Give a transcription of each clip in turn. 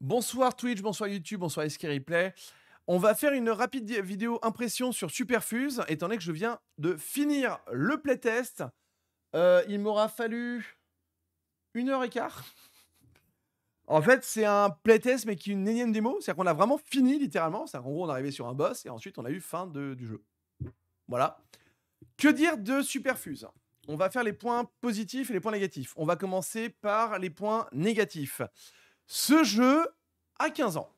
Bonsoir Twitch, bonsoir YouTube, bonsoir Esquire Replay. On va faire une rapide vidéo impression sur Superfuse, étant donné que je viens de finir le playtest. Euh, il m'aura fallu une heure et quart. En fait, c'est un playtest, mais qui est une énième démo. C'est-à-dire qu'on a vraiment fini, littéralement. C'est-à-dire qu'en gros, on est arrivé sur un boss, et ensuite, on a eu fin de, du jeu. Voilà. Que dire de Superfuse On va faire les points positifs et les points négatifs. On va commencer par les points négatifs. Ce jeu a 15 ans.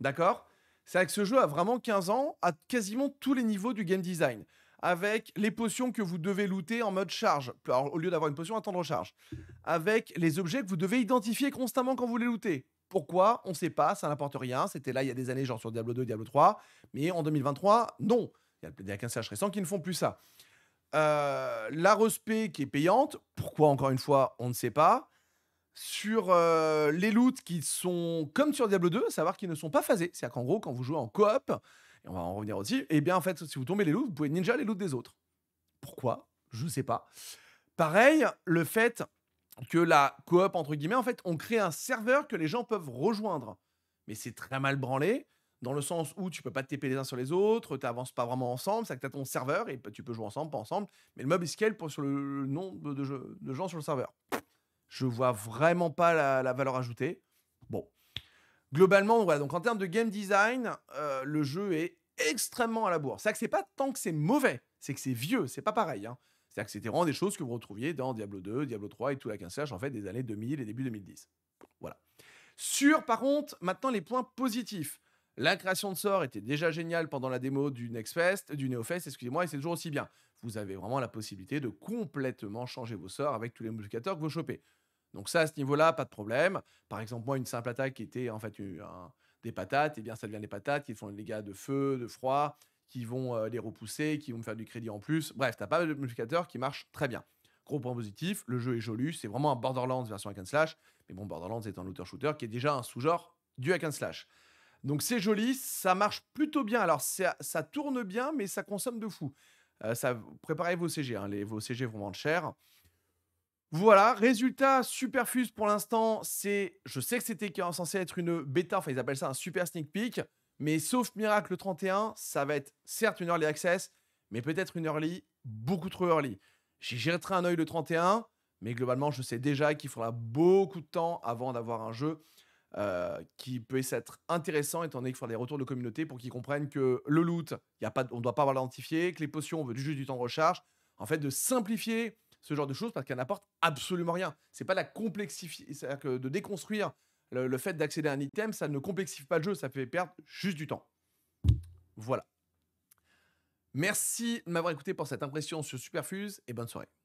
D'accord C'est vrai que ce jeu a vraiment 15 ans à quasiment tous les niveaux du game design. Avec les potions que vous devez looter en mode charge, au lieu d'avoir une potion, à de recharge. Avec les objets que vous devez identifier constamment quand vous les lootez. Pourquoi On ne sait pas, ça n'importe rien. C'était là il y a des années, genre sur Diablo 2, Diablo 3. Mais en 2023, non. Il y a des 15 récents qui ne font plus ça. Euh, la respect qui est payante, pourquoi encore une fois, on ne sait pas sur les loots qui sont comme sur Diablo 2, à savoir qu'ils ne sont pas phasés. C'est-à-dire qu'en gros, quand vous jouez en coop, et on va en revenir aussi, et eh bien en fait, si vous tombez les loots, vous pouvez ninja les loots des autres. Pourquoi Je ne sais pas. Pareil, le fait que la coop, entre guillemets, en fait, on crée un serveur que les gens peuvent rejoindre. Mais c'est très mal branlé, dans le sens où tu peux pas te TP les uns sur les autres, tu n'avances pas vraiment ensemble, c'est que tu as ton serveur et tu peux jouer ensemble, pas ensemble, mais le mob, il scale pour sur le nombre de gens sur le serveur. Je vois vraiment pas la, valeur ajoutée. Bon. Globalement, voilà. Donc en termes de game design, euh, le jeu est extrêmement à la bourre. cest que c'est pas tant que c'est mauvais, c'est que c'est vieux, c'est pas pareil. Hein. cest que c'était vraiment des choses que vous retrouviez dans Diablo 2, Diablo 3 et tout la quinzaine en fait, des années 2000 et début 2010. Voilà. Sur, par contre, maintenant les points positifs. La création de sorts était déjà géniale pendant la démo du Next Fest, du NeoFest, excusez-moi, et c'est toujours aussi bien. Vous avez vraiment la possibilité de complètement changer vos sorts avec tous les modificateurs que vous chopez. Donc ça, à ce niveau-là, pas de problème. Par exemple, moi, une simple attaque qui était en fait des patates, eh bien ça devient des patates qui font les dégâts de feu, de froid, qui vont les repousser, qui vont me faire du crédit en plus. Bref, t'as pas de multiplicateur qui marche très bien. Gros point positif, le jeu est joli, c'est vraiment un Borderlands version hack and slash, mais bon, Borderlands est un looter shooter qui est déjà un sous-genre du hack and slash. Donc c'est joli, ça marche plutôt bien. Alors ça, tourne bien, mais ça consomme de fou. préparez vos CG, hein, vos CG vont vendre cher. Voilà, résultat, superfus pour l'instant, c'est, je sais que c'était censé être une bêta, enfin ils appellent ça un super sneak peek, mais sauf Miracle 31, ça va être certes une early access, mais peut-être une early, beaucoup trop early. J'y jetterai un oeil le 31, mais globalement je sais déjà qu'il faudra beaucoup de temps avant d'avoir un jeu euh, qui peut être intéressant, étant donné qu'il faudra des retours de communauté pour qu'ils comprennent que le loot, on ne doit pas avoir que les potions, on veut juste du temps de recharge. En fait, de simplifier ce genre de choses parce qu'elle n'apporte absolument rien. C'est pas la complexifier, c'est-à-dire que de déconstruire le fait d'accéder à un item, ça ne complexifie pas le jeu, ça fait perdre juste du temps. Voilà. Merci de m'avoir écouté pour cette impression sur Superfuse et bonne soirée.